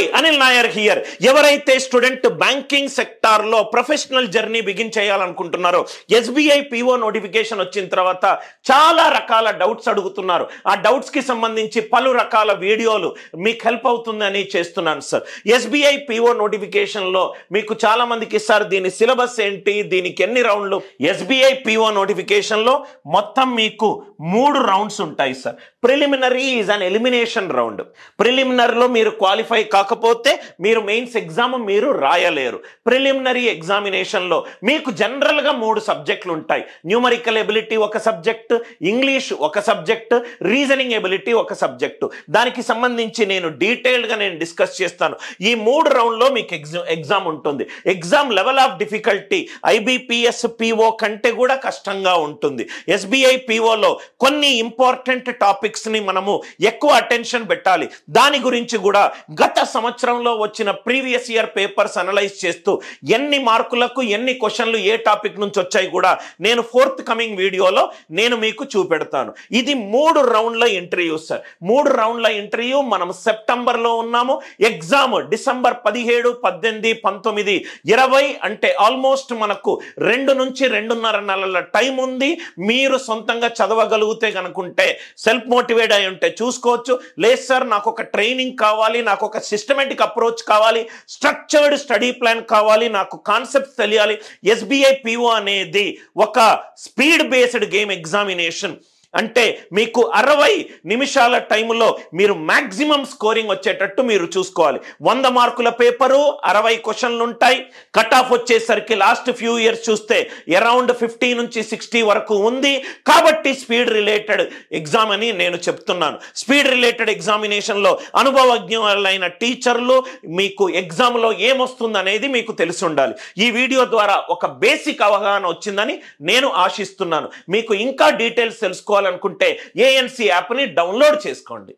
hi Anil Nair here ఎవరైతే student banking sector లో professional journey begin చేయాలనుకుంటున్నారో ఎస్బీఐ పిఓ నోటిఫికేషన్ వచ్చిన తర్వాత చాలా రకాల డౌట్స్ అడుగుతున్నారు ఆ డౌట్స్ కి సంబంధించి పలు రకాల వీడియోలు మీకు హెల్ప్ అవుతుందని చేస్తున్నాను సార్ ఎస్బీఐ పిఓ నోటిఫికేషన్ లో మీకు చాలా మందికి సార్ దీని సిలబస్ ఏంటి దీనికి ఎన్ని రౌండ్లు ఎస్బీఐ పిఓ నోటిఫికేషన్ లో మొత్తం మీకు మూడు రౌండ్స్ ఉంటాయి sir preliminary is an elimination round ప్రిలిమినరీలో మీరు క్వాలిఫై కాక రాకపోతే మీరు మెయిన్స్ ఎగ్జామ్ మీరు రాయలేరు ప్రిలిమినరీ ఎగ్జామినేషన్లో మీకు జనరల్గా మూడు సబ్జెక్టులు ఉంటాయి న్యూమరికల్ ఎబిలిటీ ఒక సబ్జెక్ట్ ఇంగ్లీష్ ఒక సబ్జెక్ట్ రీజనింగ్ ఎబిలిటీ ఒక సబ్జెక్టు దానికి సంబంధించి నేను డీటెయిల్డ్గా నేను డిస్కస్ చేస్తాను ఈ మూడు రౌండ్లో మీకు ఎగ్జామ్ ఎగ్జామ్ ఉంటుంది exam level of difficulty IBPS PO కంటే కూడా కష్టంగా ఉంటుంది ఎస్బీఐ పిఓలో కొన్ని ఇంపార్టెంట్ టాపిక్స్ని మనము ఎక్కువ అటెన్షన్ పెట్టాలి దాని గురించి కూడా గత సంవత్సరంలో వచ్చిన ప్రీవియస్ ఇయర్ పేపర్స్ అనలైజ్ చేస్తూ ఎన్ని మార్కులకు ఎన్ని క్వశ్చన్లు ఏ టాపిక్ నుంచి వచ్చాయి కూడా నేను ఫోర్త్ కమింగ్ వీడియోలో నేను మీకు చూపెడతాను ఇది మూడు రౌండ్ల ఇంటర్వ్యూ సార్ మూడు రౌండ్ల ఇంటర్వ్యూ మనం సెప్టెంబర్లో ఉన్నాము ఎగ్జామ్ డిసెంబర్ పదిహేడు పద్దెనిమిది పంతొమ్మిది ఇరవై అంటే ఆల్మోస్ట్ మనకు రెండు నుంచి రెండున్నర నెలల టైం ఉంది మీరు సొంతంగా చదవగలిగితే కనుకుంటే సెల్ఫ్ మోటివేట్ అయి ఉంటే చూసుకోవచ్చు లేదు సార్ నాకు ఒక ట్రైనింగ్ కావాలి నాకు ఒక సిస్టమేటిక్ అప్రోచ్ కావాలి స్ట్రక్చర్డ్ స్టడీ ప్లాన్ కావాలి నాకు కాన్సెప్ట్స్ తెలియాలి ఎస్బీఐ పిఓ అనేది ఒక స్పీడ్ బేస్డ్ గేమ్ ఎగ్జామినేషన్ అంటే మీకు అరవై నిమిషాల టైంలో మీరు మ్యాక్సిమం స్కోరింగ్ వచ్చేటట్టు మీరు చూసుకోవాలి వంద మార్కుల పేపరు అరవై క్వశ్చన్లు ఉంటాయి కట్ ఆఫ్ వచ్చేసరికి లాస్ట్ ఫ్యూ ఇయర్స్ చూస్తే అరౌండ్ ఫిఫ్టీ నుంచి సిక్స్టీ వరకు ఉంది కాబట్టి స్పీడ్ రిలేటెడ్ ఎగ్జామ్ అని నేను చెప్తున్నాను స్పీడ్ రిలేటెడ్ ఎగ్జామినేషన్లో అనుభవజ్ఞులైన టీచర్లు మీకు ఎగ్జామ్లో ఏమొస్తుంది అనేది మీకు తెలిసి ఉండాలి ఈ వీడియో ద్వారా ఒక బేసిక్ అవగాహన వచ్చిందని నేను ఆశిస్తున్నాను మీకు ఇంకా డీటెయిల్స్ తెలుసుకోవాలి తెలుసుకోవాలనుకుంటే ఏఎన్సీ యాప్ని డౌన్లోడ్ చేసుకోండి